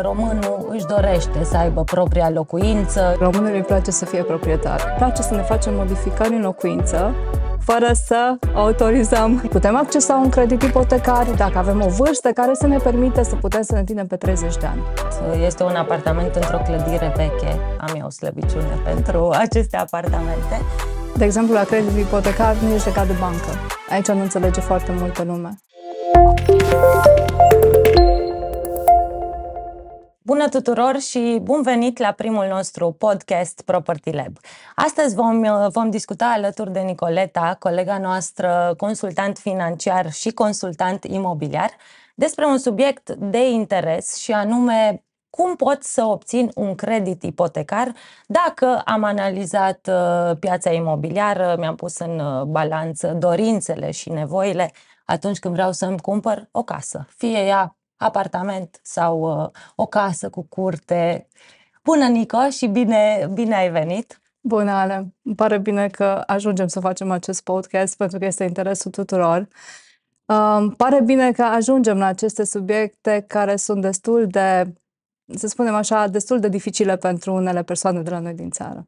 Românul își dorește să aibă propria locuință. Românului îi place să fie proprietar. Îi place să ne facem modificări în locuință fără să autorizăm. Putem accesa un credit ipotecar dacă avem o vârstă care să ne permite să putem să ne întindem pe 30 de ani. Este un apartament într-o clădire veche. Am eu slăbiciune pentru aceste apartamente. De exemplu, la credit ipotecar nu este ca de bancă. Aici nu înțelege foarte multă lume. Bună tuturor și bun venit la primul nostru podcast Property Lab. Astăzi vom, vom discuta alături de Nicoleta, colega noastră, consultant financiar și consultant imobiliar, despre un subiect de interes și anume cum pot să obțin un credit ipotecar dacă am analizat uh, piața imobiliară, mi-am pus în uh, balanță dorințele și nevoile atunci când vreau să-mi cumpăr o casă, fie ea apartament sau uh, o casă cu curte. Bună, Nico, și bine, bine ai venit! Bună, Ale! Îmi pare bine că ajungem să facem acest podcast pentru că este interesul tuturor. Uh, îmi uh, pare bine că ajungem la aceste subiecte care sunt destul de, să spunem așa, destul de dificile pentru unele persoane de la noi din țară.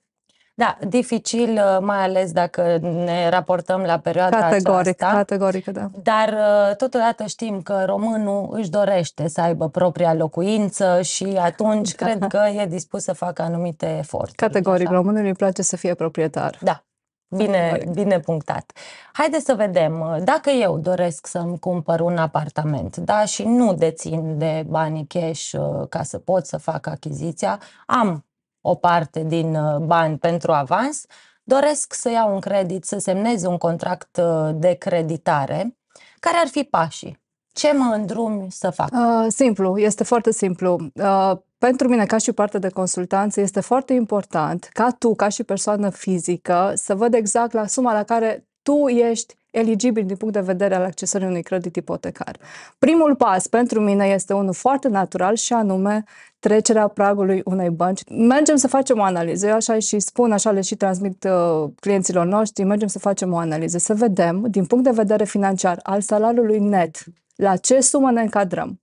Da, dificil, uh, mai ales dacă ne raportăm la perioada categoric, aceasta. Categoric, da. Dar uh, totodată știm că românul își dorește să aibă propria locuință și atunci da. cred că e dispus să facă anumite eforturi. Categoric, așa? românului îi place să fie proprietar. Da, Bine, bine punctat. Haideți să vedem. Uh, dacă eu doresc să-mi cumpăr un apartament, da, și nu dețin de banii cash ca să pot să fac achiziția, am o parte din uh, bani pentru avans, doresc să iau un credit, să semnez un contract uh, de creditare. Care ar fi pașii? Ce mă îndrumi să fac? Uh, simplu, este foarte simplu. Uh, pentru mine, ca și parte de consultanță, este foarte important ca tu, ca și persoană fizică, să văd exact la suma la care tu ești eligibil din punct de vedere al accesării unui credit ipotecar. Primul pas pentru mine este unul foarte natural și anume trecerea pragului unei bănci. Mergem să facem o analiză, eu așa și spun, așa le și transmit uh, clienților noștri, mergem să facem o analiză, să vedem din punct de vedere financiar al salariului net la ce sumă ne încadrăm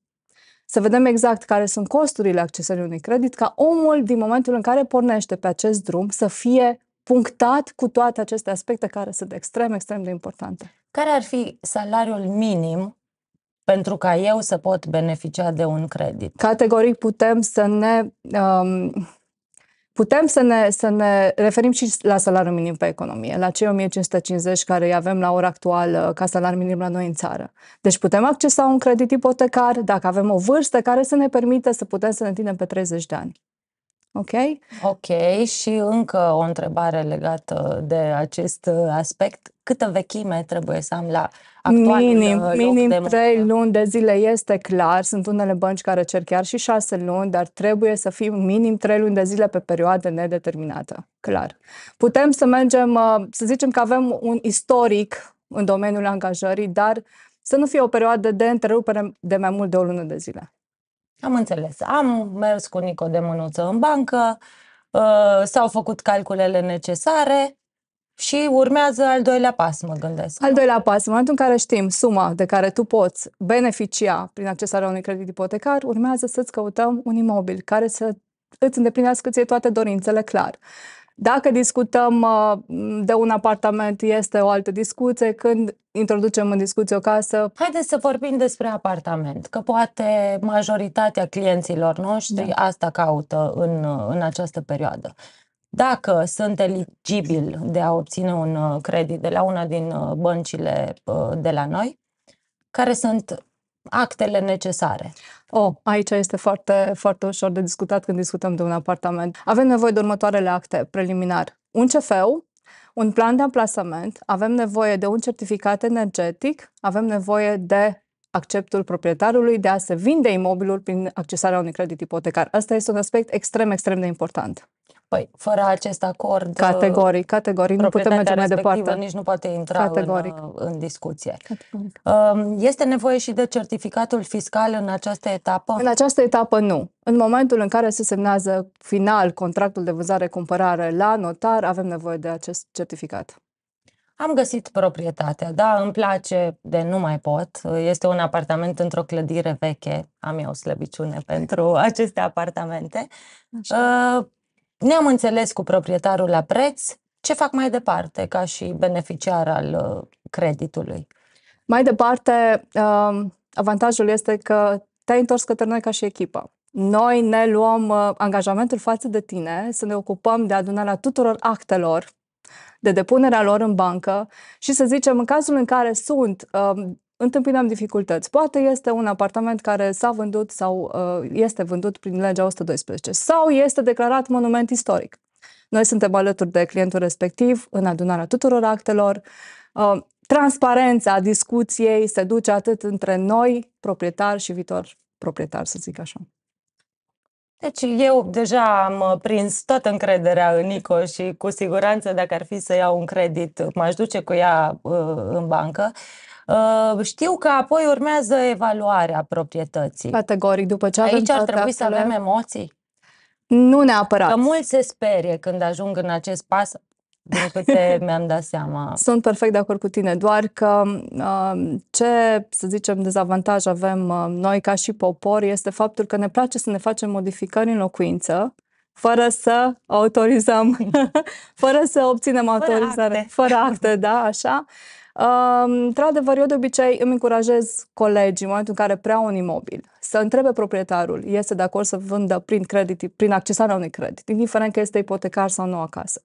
să vedem exact care sunt costurile accesării unui credit, ca omul, din momentul în care pornește pe acest drum, să fie punctat cu toate aceste aspecte care sunt extrem, extrem de importante. Care ar fi salariul minim pentru ca eu să pot beneficia de un credit? Categoric putem să ne um, putem să ne, să ne referim și la salariul minim pe economie, la cei 1550 care îi avem la ora actuală ca salariu minim la noi în țară. Deci putem accesa un credit ipotecar dacă avem o vârstă care să ne permită să putem să ne întindem pe 30 de ani. Ok? Ok, și încă o întrebare legată de acest uh, aspect. Câtă vechime trebuie să am la actualul Minim, uh, loc minim de trei luni de zile este clar. Sunt unele bănci care cer chiar și șase luni, dar trebuie să fim minim trei luni de zile pe perioadă nedeterminată. Clar. Putem să mergem, uh, să zicem că avem un istoric în domeniul angajării, dar să nu fie o perioadă de întrerupere de mai mult de o lună de zile. Am înțeles. Am mers cu Nico de mânuță în bancă, uh, s-au făcut calculele necesare și urmează al doilea pas, mă gândesc. Al doilea pas, în momentul în care știm suma de care tu poți beneficia prin accesarea unui credit ipotecar, urmează să-ți căutăm un imobil care să îți îndeplinească ție toate dorințele clar. Dacă discutăm uh, de un apartament, este o altă discuție. Când introducem în discuție o casă... Haideți să vorbim despre apartament, că poate majoritatea clienților noștri da. asta caută în, în această perioadă. Dacă sunt eligibil de a obține un uh, credit de la una din uh, băncile de la noi, care sunt actele necesare. Oh, aici este foarte, foarte ușor de discutat când discutăm de un apartament. Avem nevoie de următoarele acte preliminar. Un CFU, un plan de amplasament, avem nevoie de un certificat energetic, avem nevoie de acceptul proprietarului de a se vinde imobilul prin accesarea unui credit ipotecar. Asta este un aspect extrem, extrem de important. Păi, fără acest acord. Uh, categoric, categoric, nu putem merge mai departe. Nici nu poate intra categoric. În, uh, în discuție. Categoric. Um, este nevoie și de certificatul fiscal în această etapă? În această etapă nu. În momentul în care se semnează final contractul de vânzare-cumpărare la notar, avem nevoie de acest certificat. Am găsit proprietatea, da, îmi place de nu mai pot. Este un apartament într-o clădire veche. Am eu slăbiciune pentru aceste apartamente. Așa. Uh, ne-am înțeles cu proprietarul la preț, ce fac mai departe ca și beneficiar al uh, creditului? Mai departe, um, avantajul este că te-ai întors către noi ca și echipă. Noi ne luăm uh, angajamentul față de tine să ne ocupăm de adunarea tuturor actelor de depunerea lor în bancă și să zicem, în cazul în care sunt um, întâmpinăm dificultăți. Poate este un apartament care s-a vândut sau uh, este vândut prin legea 112 sau este declarat monument istoric. Noi suntem alături de clientul respectiv în adunarea tuturor actelor. Uh, transparența discuției se duce atât între noi, proprietari și viitor proprietar, să zic așa. Deci eu deja am uh, prins toată încrederea în Nico și cu siguranță dacă ar fi să iau un credit, m-aș duce cu ea uh, în bancă. Uh, Uh, știu că apoi urmează evaluarea proprietății. Categoric, după ce avem Aici ar trebui actele... să avem emoții? Nu neapărat. Că mulți se sperie când ajung în acest pas, din câte mi-am dat seama. Sunt perfect de acord cu tine, doar că uh, ce, să zicem, dezavantaj avem uh, noi ca și popor este faptul că ne place să ne facem modificări în locuință, fără să autorizăm, fără să obținem autorizare, fără acte, fără acte da, așa. Într-adevăr, eu de obicei îmi încurajez colegii, în momentul în care prea un imobil, să întrebe proprietarul, este de acord să vândă prin credit, prin accesarea unui credit, indiferent că este ipotecar sau nu acasă.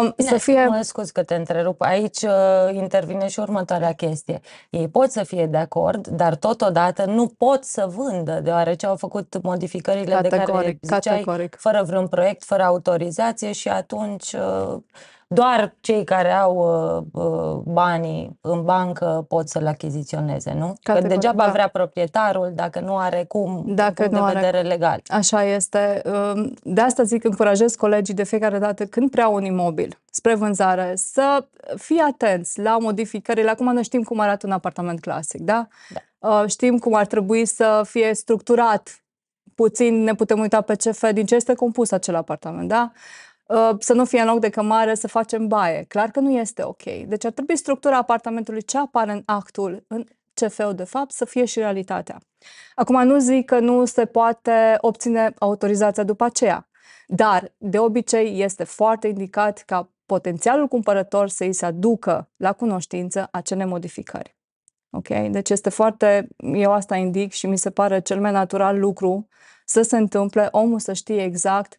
Um, Bine, să fie... Mă scuz că te întrerup. Aici uh, intervine și următoarea chestie. Ei pot să fie de acord, dar totodată nu pot să vândă, deoarece au făcut modificările categoric, de care ziceai, categoric. fără vreun proiect, fără autorizație și atunci... Uh, doar cei care au uh, uh, banii în bancă pot să-l achiziționeze, nu? că degeaba da. vrea proprietarul dacă nu are cum, dacă nu de vedere legal. Așa este. Um, de asta zic, încurajez colegii de fiecare dată când prea un imobil spre vânzare să fie atenți la modificările. Acum noi știm cum arată un apartament clasic, da? da. Uh, știm cum ar trebui să fie structurat puțin ne putem uita pe ce fel, din ce este compus acel apartament, da? Uh, să nu fie în loc de cămară, să facem baie. Clar că nu este ok. Deci ar trebui structura apartamentului, ce apare în actul, în CFO de fapt, să fie și realitatea. Acum nu zic că nu se poate obține autorizația după aceea, dar de obicei este foarte indicat ca potențialul cumpărător să îi se aducă la cunoștință acele modificări. Ok? Deci este foarte, eu asta indic și mi se pare cel mai natural lucru să se întâmple, omul să știe exact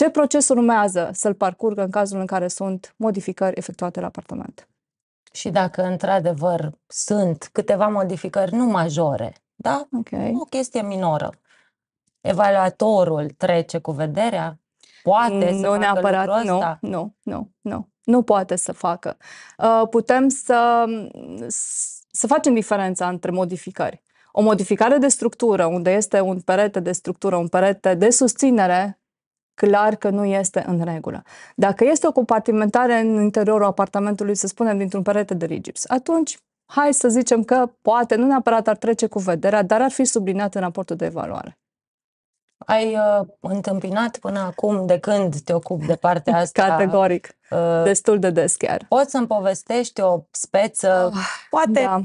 ce proces urmează să-l parcurgă în cazul în care sunt modificări efectuate la apartament? Și dacă într-adevăr sunt câteva modificări nu majore, da? Okay. O chestie minoră. Evaluatorul trece cu vederea, poate mm, nu să neapărat, facă nu, ăsta? Nu, nu, nu. Nu poate să facă. Uh, putem să, mm, să facem diferența între modificări. O modificare de structură, unde este un perete de structură, un perete de susținere clar că nu este în regulă. Dacă este o compartimentare în interiorul apartamentului, să spunem, dintr-un perete de rigips, atunci hai să zicem că poate nu neapărat ar trece cu vederea, dar ar fi subliniat în raportul de evaluare. Ai uh, întâmpinat până acum, de când te ocupi de partea asta? Categoric. Uh, destul de des chiar. Poți să-mi povestești o speță, uh, poate da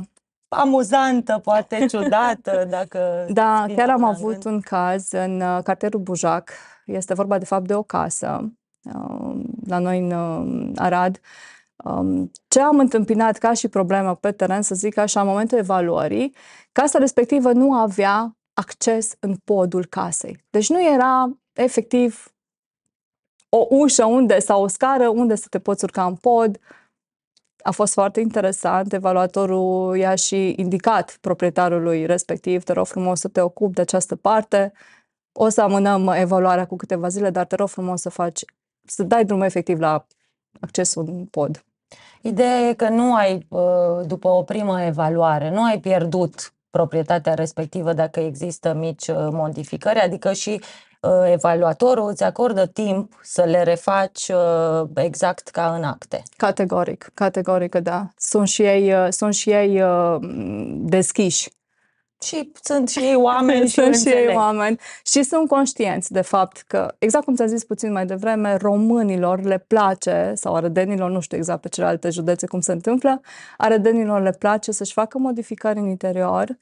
amuzantă, poate ciudată, dacă... Da, chiar am avut gând. un caz în uh, cartierul Bujac. Este vorba, de fapt, de o casă um, la noi în um, Arad. Um, ce am întâmpinat ca și problemă pe teren, să zic așa, în momentul evaluării, casa respectivă nu avea acces în podul casei. Deci nu era efectiv o ușă unde sau o scară unde să te poți urca în pod, a fost foarte interesant. Evaluatorul i-a și indicat proprietarului respectiv, te rog frumos să te ocupi de această parte. O să amânăm evaluarea cu câteva zile, dar te rog frumos să faci, să dai drumul efectiv la accesul în pod. Ideea e că nu ai, uh, după o primă evaluare, nu ai pierdut proprietatea respectivă dacă există mici uh, modificări, adică și Uh, evaluatorul îți acordă timp să le refaci uh, exact ca în acte. Categoric, categoric, da. Sunt și ei, uh, sunt și ei deschiși. Și sunt și ei oameni. și sunt și ei oameni. Și sunt conștienți de fapt că, exact cum ți a zis puțin mai devreme, românilor le place, sau arădenilor, nu știu exact pe celelalte județe cum se întâmplă, arădenilor le place să-și facă modificări în interior, uh,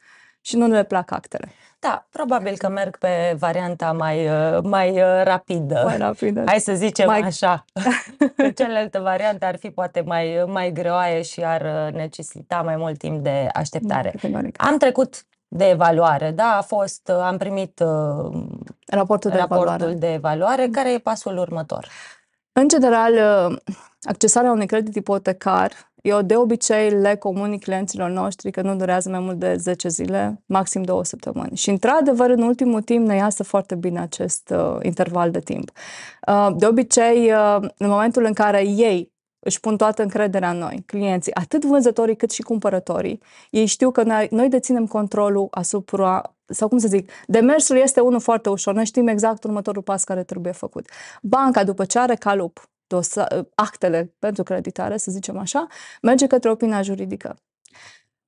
și nu le plac actele. Da, probabil că merg pe varianta mai, uh, mai uh, rapidă. Mai rapidă. Hai să zicem mai... așa. Celelalte variante ar fi poate mai, uh, mai greoaie și ar necesita mai mult timp de așteptare. Da, am trecut de evaluare, da, a fost, am primit raportul de, raportul evaluare. de evaluare, care e pasul următor. În general, accesarea unui credit ipotecar, eu de obicei le comunic clienților noștri că nu durează mai mult de 10 zile, maxim 2 săptămâni. Și într-adevăr, în ultimul timp ne iasă foarte bine acest uh, interval de timp. Uh, de obicei, uh, în momentul în care ei își pun toată încrederea în noi, clienții, atât vânzătorii cât și cumpărătorii. Ei știu că noi, noi deținem controlul asupra, sau cum să zic, demersul este unul foarte ușor, noi știm exact următorul pas care trebuie făcut. Banca, după ce are calup dosa, ă, actele pentru creditare, să zicem așa, merge către opinia juridică.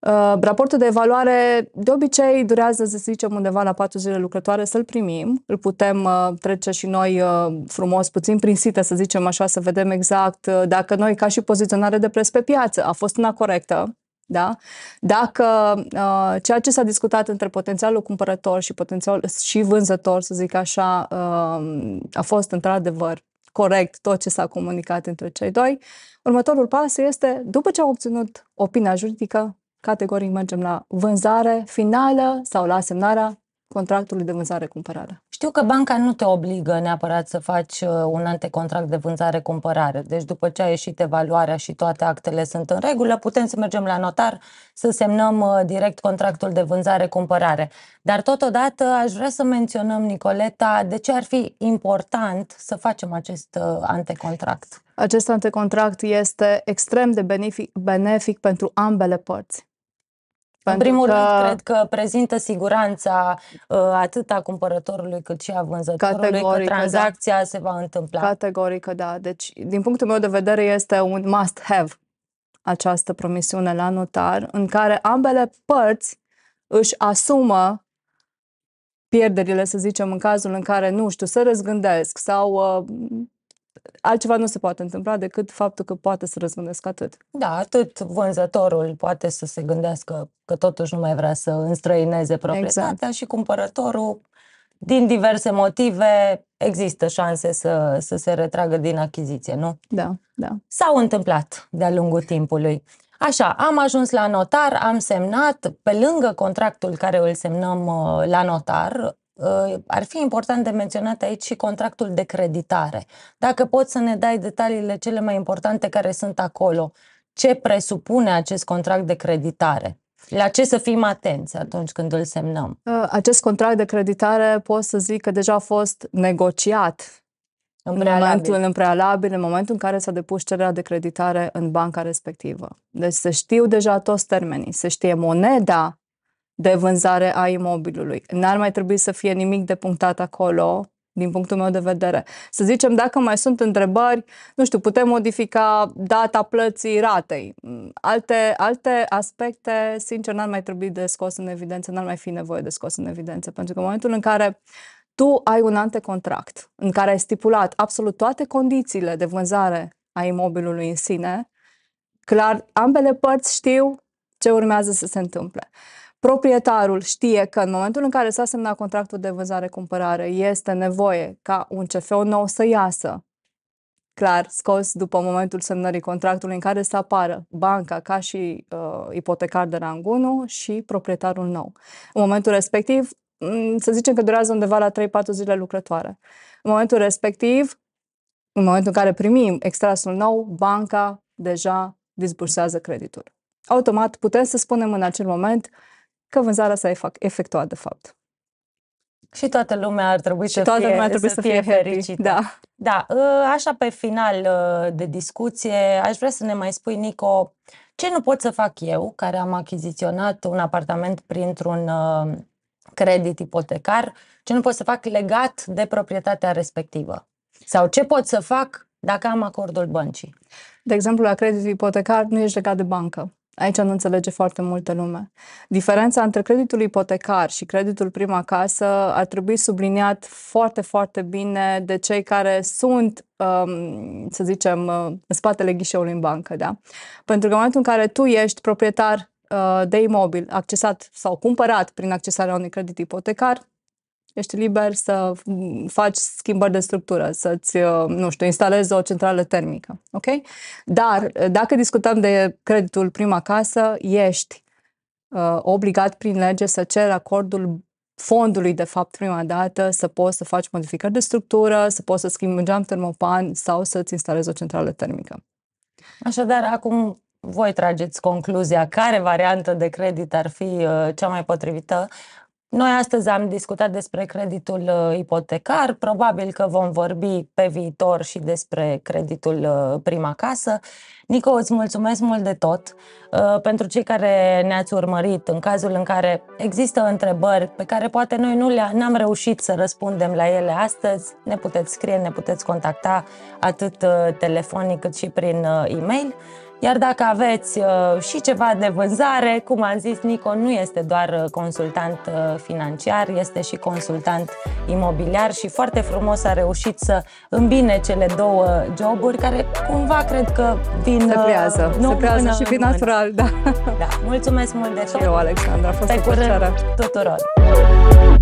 Ă, raportul de evaluare de obicei durează, să zicem, undeva la 4 zile lucrătoare să-l primim. Îl putem ă, trece și noi frumos, puțin prin sită, să zicem așa, să vedem exact dacă noi, ca și poziționare de preț pe piață, a fost una corectă, da? Dacă uh, ceea ce s-a discutat între potențialul cumpărător și potențial și vânzător, să zic așa, uh, a fost într-adevăr corect tot ce s-a comunicat între cei doi. Următorul pas este, după ce au obținut opinia juridică, categoric mergem la vânzare finală sau la semnarea contractului de vânzare-cumpărare. Știu că banca nu te obligă neapărat să faci uh, un antecontract de vânzare-cumpărare. Deci după ce a ieșit evaluarea și toate actele sunt în regulă, putem să mergem la notar să semnăm uh, direct contractul de vânzare-cumpărare. Dar totodată aș vrea să menționăm, Nicoleta, de ce ar fi important să facem acest uh, antecontract. Acest antecontract este extrem de benefic, benefic pentru ambele părți. În primul că... rând, cred că prezintă siguranța uh, atât a cumpărătorului cât și a vânzătorului Categorică, că da. tranzacția da. se va întâmpla. Categorică, da. Deci, din punctul meu de vedere, este un must-have această promisiune la notar, în care ambele părți își asumă pierderile, să zicem, în cazul în care, nu știu, se răzgândesc sau uh, altceva nu se poate întâmpla decât faptul că poate să răzgândesc atât. Da, atât vânzătorul poate să se gândească că totuși nu mai vrea să înstrăineze proprietatea exact. și cumpărătorul, din diverse motive, există șanse să, să se retragă din achiziție, nu? Da, da. S-au întâmplat de-a lungul timpului. Așa, am ajuns la notar, am semnat, pe lângă contractul care îl semnăm uh, la notar, Ă, ar fi important de menționat aici și contractul de creditare. Dacă poți să ne dai detaliile cele mai importante care sunt acolo, ce presupune acest contract de creditare? La ce să fim atenți atunci când îl semnăm? Ă, acest contract de creditare pot să zic că deja a fost negociat în prealabil. momentul în prealabil, în momentul în care s-a depus cererea de creditare în banca respectivă. Deci se știu deja toți termenii, se știe moneda de vânzare a imobilului. N-ar mai trebui să fie nimic de punctat acolo, din punctul meu de vedere. Să zicem, dacă mai sunt întrebări, nu știu, putem modifica data plății ratei. Alte, alte aspecte, sincer, n-ar mai trebui de scos în evidență, n-ar mai fi nevoie de scos în evidență, pentru că în momentul în care tu ai un antecontract în care ai stipulat absolut toate condițiile de vânzare a imobilului în sine, clar, ambele părți știu ce urmează să se întâmple proprietarul știe că în momentul în care s-a semnat contractul de vânzare-cumpărare este nevoie ca un CFO nou să iasă, clar, scos după momentul semnării contractului în care să apară banca ca și uh, ipotecar de rang 1 și proprietarul nou. În momentul respectiv, mm, să zicem că durează undeva la 3-4 zile lucrătoare. În momentul respectiv, în momentul în care primim extrasul nou, banca deja disbursează creditul. Automat putem să spunem în acel moment uh, că vânzarea s-a efectuat de fapt. Și toată lumea ar trebui, și să, toată fie, lumea trebuie să, să fie, fie fericită. Da. da, ă, așa pe final ă, de discuție, aș vrea să ne mai spui, Nico, ce nu pot să fac eu, care am achiziționat un apartament printr-un ă, credit ipotecar, ce nu pot să fac legat de proprietatea respectivă? Sau ce pot să fac dacă am acordul băncii? De exemplu, la creditul ipotecar nu ești legat de bancă. Aici nu înțelege foarte multă lume. Diferența între creditul ipotecar și creditul prima casă ar trebui subliniat foarte, foarte bine de cei care sunt, um, să zicem, uh, în spatele ghișeului în bancă. Da? Pentru că în momentul în care tu ești proprietar uh, de imobil accesat sau cumpărat prin accesarea unui credit ipotecar, ești liber să faci schimbări de structură, să-ți, uh, nu știu, instalezi o centrală termică, ok? Dar uh, dacă discutăm de creditul prima casă, ești uh, obligat prin lege să ceri acordul fondului, de fapt, prima dată, să poți să faci modificări de structură, să poți să schimbi un geam termopan sau să-ți instalezi o centrală termică. Așadar, acum voi trageți concluzia care variantă de credit ar fi uh, cea mai potrivită noi astăzi am discutat despre creditul uh, ipotecar, probabil că vom vorbi pe viitor și despre creditul uh, prima casă. Nico, îți mulțumesc mult de tot. Uh, pentru cei care ne-ați urmărit, în cazul în care există întrebări pe care poate noi nu le, am reușit să răspundem la ele astăzi, ne puteți scrie, ne puteți contacta atât uh, telefonic cât și prin uh, e-mail. Iar dacă aveți și ceva de vânzare, cum am zis, Nico nu este doar consultant financiar, este și consultant imobiliar și foarte frumos a reușit să îmbine cele două joburi care cumva cred că vin... Se creează, nu, se creează și vin natural da. da. Mulțumesc mult de tot. eu, Alexandra, a fost Pe o plăcere. tuturor.